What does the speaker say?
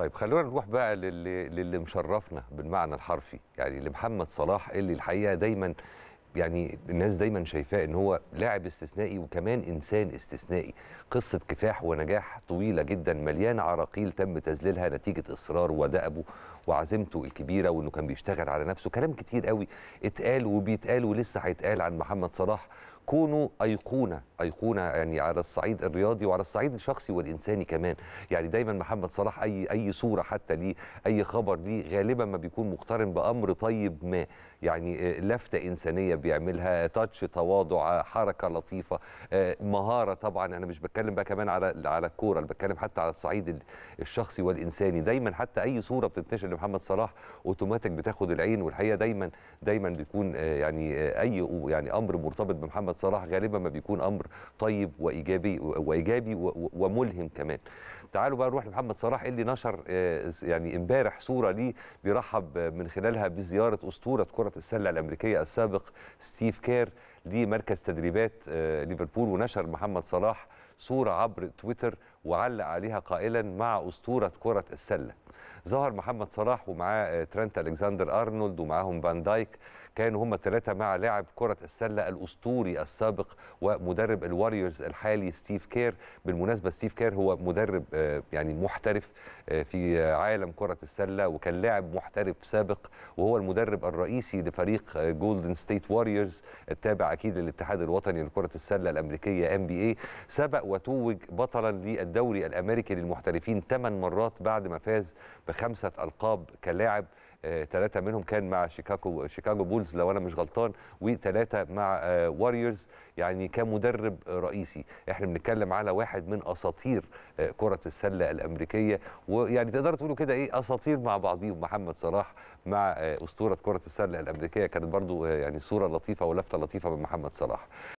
طيب خلونا نروح بقى للي, للي مشرفنا بالمعنى الحرفي يعني لمحمد صلاح اللي الحقيقه دايما يعني الناس دايما شايفاه ان هو لاعب استثنائي وكمان انسان استثنائي قصه كفاح ونجاح طويله جدا مليانه عراقيل تم تذليلها نتيجه اصراره ودأبه وعزيمته الكبيره وانه كان بيشتغل على نفسه كلام كتير قوي اتقال وبيتقال ولسه هيتقال عن محمد صلاح كونوا ايقونه ايقونه يعني على الصعيد الرياضي وعلى الصعيد الشخصي والانساني كمان يعني دايما محمد صلاح اي اي صوره حتى ليه اي خبر ليه غالبا ما بيكون مقترن بامر طيب ما يعني آه، لفته انسانيه بيعملها تاتش تواضع حركه لطيفه آه، مهاره طبعا انا مش بتكلم بقى كمان على على الكوره بتكلم حتى على الصعيد الشخصي والانساني دايما حتى اي صوره بتنتشر لمحمد صلاح اوتوماتيك بتاخد العين والحقيقه دايما دايما بيكون آه، يعني اي يعني امر مرتبط بمحمد صلاح غالبا ما بيكون امر طيب وايجابي وايجابي وملهم كمان تعالوا بقى نروح لمحمد صلاح إيه اللي نشر آه، يعني امبارح صوره ليه بيرحب من خلالها بزياره اسطوره كره السله الامريكيه السابق ستيف كير لمركز تدريبات آه، ليفربول ونشر محمد صلاح صوره عبر تويتر وعلق عليها قائلا مع أسطورة كرة السلة ظهر محمد صلاح ومعاه آه، ترنت ألكسندر أرنولد ومعاهم فان دايك كانوا هم الثلاثة مع لاعب كرة السلة الأسطوري السابق ومدرب الواريورز الحالي ستيف كير بالمناسبة ستيف كير هو مدرب آه، يعني محترف آه، في عالم كرة السلة وكان لاعب محترف سابق وهو المدرب الرئيسي لفريق جولدن ستيت واريورز التابع أكيد للاتحاد الوطني لكرة السلة الأمريكية NBA سبق وتوج بطلا للدوري الدوري الامريكي للمحترفين ثمان مرات بعد ما فاز بخمسه القاب كلاعب ثلاثة آه، منهم كان مع شيكاغو شيكاغو بولز لو أنا مش غلطان وثلاثة مع واريورز آه، يعني كمدرب رئيسي احنا بنتكلم على واحد من أساطير آه، كرة السلة الأمريكية ويعني تقدر تقولوا كده إيه أساطير مع بعضيهم محمد صلاح مع أسطورة كرة السلة الأمريكية كانت برضو يعني صورة لطيفة ولفتة لطيفة من محمد صلاح